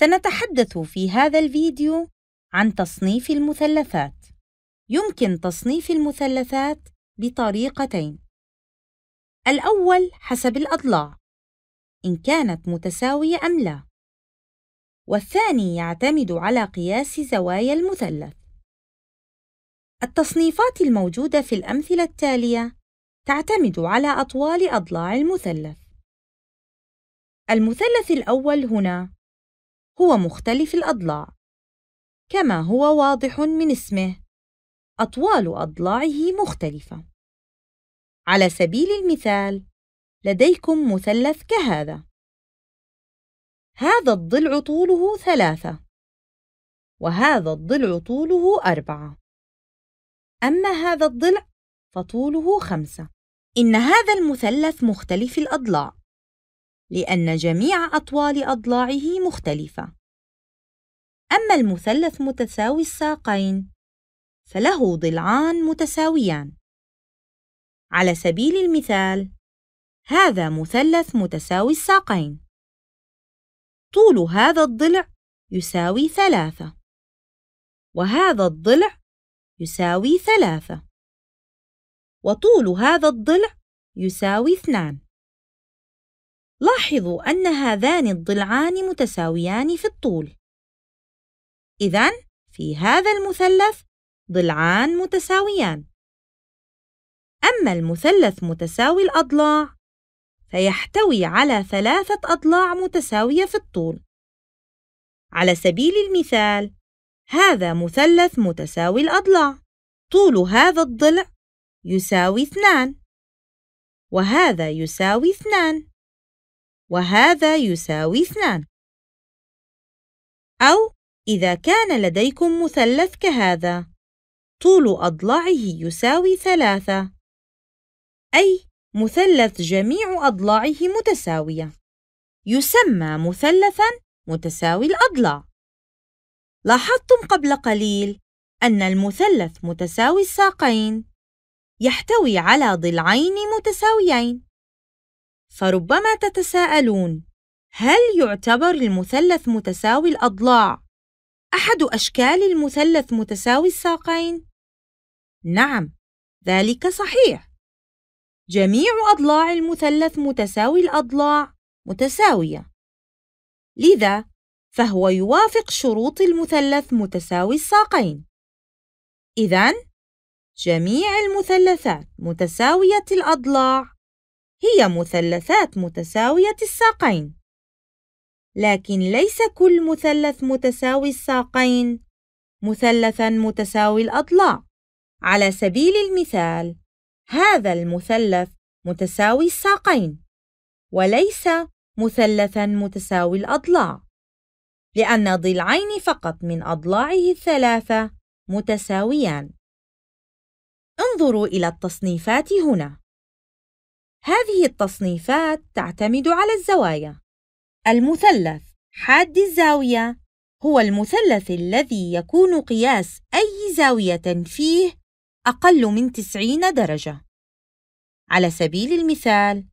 سنتحدث في هذا الفيديو عن تصنيف المثلثات يمكن تصنيف المثلثات بطريقتين الأول حسب الأضلاع إن كانت متساوية أم لا والثاني يعتمد على قياس زوايا المثلث التصنيفات الموجودة في الأمثلة التالية تعتمد على أطوال أضلاع المثلث المثلث الأول هنا هو مختلف الأضلاع كما هو واضح من اسمه أطوال أضلاعه مختلفة على سبيل المثال لديكم مثلث كهذا هذا الضلع طوله ثلاثة وهذا الضلع طوله أربعة أما هذا الضلع فطوله خمسة إن هذا المثلث مختلف الأضلاع لأن جميع أطوال أضلاعه مختلفة. أما المثلث متساوي الساقين فله ضلعان متساويان. على سبيل المثال، هذا مثلث متساوي الساقين. طول هذا الضلع يساوي ثلاثة، وهذا الضلع يساوي ثلاثة، وطول هذا الضلع يساوي اثنان. لاحظوا أن هذان الضلعان متساويان في الطول إذا في هذا المثلث ضلعان متساويان أما المثلث متساوي الأضلاع فيحتوي على ثلاثة أضلاع متساوية في الطول على سبيل المثال هذا مثلث متساوي الأضلاع طول هذا الضلع يساوي اثنان وهذا يساوي اثنان وهذا يساوي اثنان أو إذا كان لديكم مثلث كهذا طول أضلاعه يساوي ثلاثة أي مثلث جميع أضلاعه متساوية يسمى مثلثاً متساوي الأضلاع لاحظتم قبل قليل أن المثلث متساوي الساقين يحتوي على ضلعين متساويين فربما تتساءلون هل يعتبر المثلث متساوي الأضلاع أحد أشكال المثلث متساوي الساقين؟ نعم، ذلك صحيح. جميع أضلاع المثلث متساوي الأضلاع متساوية. لذا، فهو يوافق شروط المثلث متساوي الساقين. إذن، جميع المثلثات متساوية الأضلاع هي مثلثات متساوية الساقين لكن ليس كل مثلث متساوي الساقين مثلثا متساوي الأضلاع على سبيل المثال هذا المثلث متساوي الساقين وليس مثلثا متساوي الأضلاع لأن ضلعين فقط من أضلاعه الثلاثة متساويان انظروا إلى التصنيفات هنا هذه التصنيفات تعتمد على الزوايا المثلث حاد الزاوية هو المثلث الذي يكون قياس أي زاوية فيه أقل من 90 درجة على سبيل المثال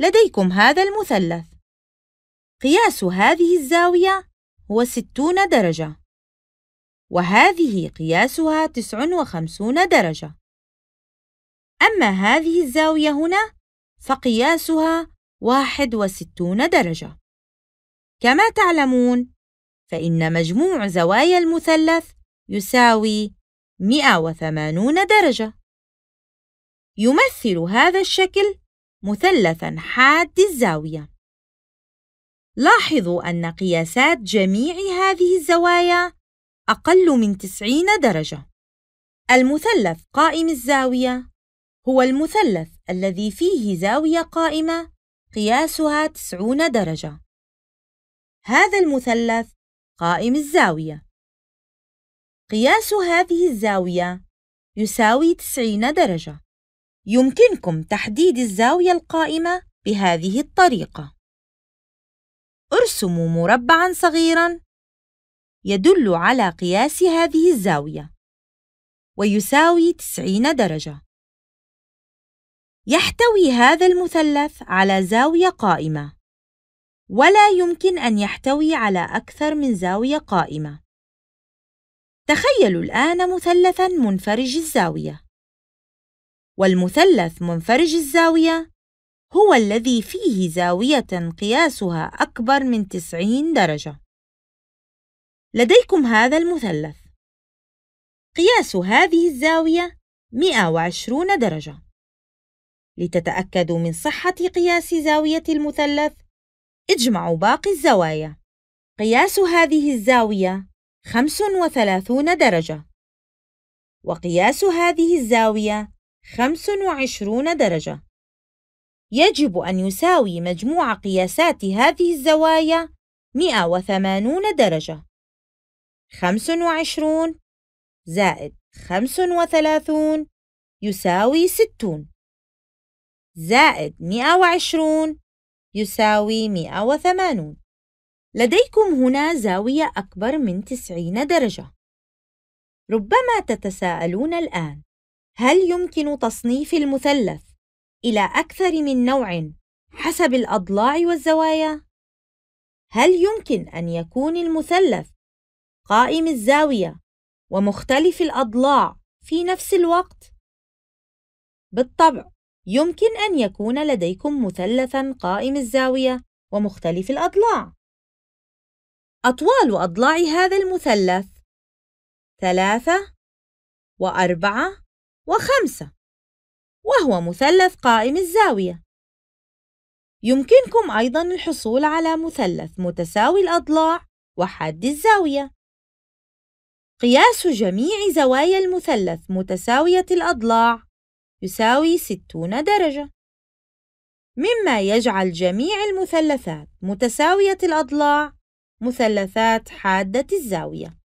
لديكم هذا المثلث قياس هذه الزاوية هو 60 درجة وهذه قياسها 59 درجة أما هذه الزاوية هنا فقياسها 61 درجة كما تعلمون فإن مجموع زوايا المثلث يساوي 180 درجة يمثل هذا الشكل مثلثاً حاد الزاوية لاحظوا أن قياسات جميع هذه الزوايا أقل من 90 درجة المثلث قائم الزاوية هو المثلث الذي فيه زاوية قائمة قياسها 90 درجة. هذا المثلث قائم الزاوية. قياس هذه الزاوية يساوي 90 درجة. يمكنكم تحديد الزاوية القائمة بهذه الطريقة. ارسموا مربعًا صغيرًا يدل على قياس هذه الزاوية ويساوي 90 درجة. يحتوي هذا المثلث على زاوية قائمة، ولا يمكن أن يحتوي على أكثر من زاوية قائمة. تخيلوا الآن مثلثًا منفرج الزاوية، والمثلث منفرج الزاوية هو الذي فيه زاوية قياسها أكبر من 90 درجة. لديكم هذا المثلث، قياس هذه الزاوية 120 درجة. لتتأكدوا من صحة قياس زاوية المثلث اجمعوا باقي الزوايا قياس هذه الزاوية 35 درجة وقياس هذه الزاوية 25 درجة يجب أن يساوي مجموع قياسات هذه الزوايا 180 درجة 25 زائد 35 يساوي 60 زائد 120 يساوي 180 لديكم هنا زاوية أكبر من 90 درجة ربما تتساءلون الآن هل يمكن تصنيف المثلث إلى أكثر من نوع حسب الأضلاع والزوايا؟ هل يمكن أن يكون المثلث قائم الزاوية ومختلف الأضلاع في نفس الوقت؟ بالطبع، يمكن أن يكون لديكم مثلثًا قائم الزاوية ومختلف الأضلاع. أطوال أضلاع هذا المثلث ثلاثة وأربعة وخمسة، وهو مثلث قائم الزاوية. يمكنكم أيضًا الحصول على مثلث متساوي الأضلاع وحد الزاوية. قياس جميع زوايا المثلث متساوية الأضلاع يساوي 60 درجة مما يجعل جميع المثلثات متساوية الأضلاع مثلثات حادة الزاوية